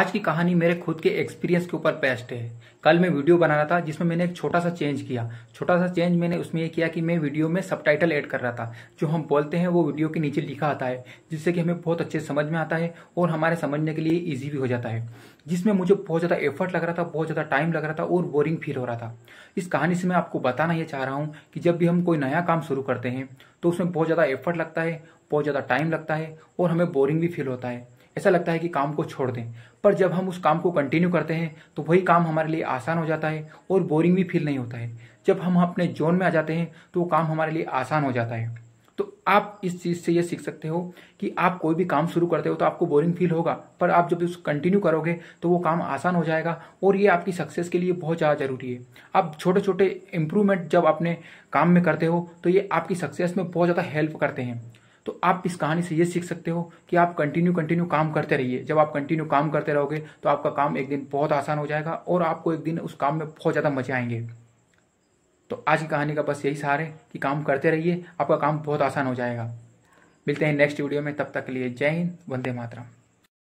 आज की कहानी मेरे खुद के एक्सपीरियंस के ऊपर बेस्ट है कल मैं वीडियो बना रहा था जिसमें मैंने एक छोटा सा चेंज किया छोटा सा चेंज मैंने उसमें ये किया कि मैं वीडियो में सब टाइटल ऐड कर रहा था जो हम बोलते हैं वो वीडियो के नीचे लिखा आता है जिससे कि हमें बहुत अच्छे समझ में आता है और हमारे समझने के लिए ईजी भी हो जाता है जिसमें मुझे बहुत ज़्यादा एफर्ट लग रहा था बहुत ज़्यादा टाइम लग रहा था और बोरिंग फील हो रहा था इस कहानी से मैं आपको बताना यह चाह रहा हूँ कि जब भी हम कोई नया काम शुरू करते हैं तो उसमें बहुत ज़्यादा एफर्ट लगता है बहुत ज़्यादा टाइम लगता है और हमें बोरिंग भी फील होता है ऐसा लगता है कि काम को छोड़ दें पर जब हम उस काम को कंटिन्यू करते हैं तो वही काम हमारे लिए आसान हो जाता है और बोरिंग भी फील नहीं होता है जब हम अपने जोन में आ जाते हैं तो वो काम हमारे लिए आसान हो जाता है तो आप इस चीज़ से ये सीख सकते हो कि आप कोई भी काम शुरू करते हो तो आपको बोरिंग फील होगा पर आप जब उस कंटिन्यू करोगे तो वो काम आसान हो जाएगा और ये आपकी सक्सेस के लिए बहुत ज़्यादा ज़रूरी है आप छोटे छोटे इंप्रूवमेंट जब अपने काम में करते हो तो ये आपकी सक्सेस में बहुत ज़्यादा हेल्प करते हैं तो आप इस कहानी से ये सीख सकते हो कि आप कंटिन्यू कंटिन्यू काम करते रहिए जब आप कंटिन्यू काम करते रहोगे तो आपका काम एक दिन बहुत आसान हो जाएगा और आपको एक दिन उस काम में बहुत ज़्यादा मजे आएंगे तो आज की कहानी का बस यही सहार है कि काम करते रहिए आपका काम बहुत आसान हो जाएगा मिलते हैं नेक्स्ट वीडियो में तब तक के लिए जय हिंद वंदे मातरम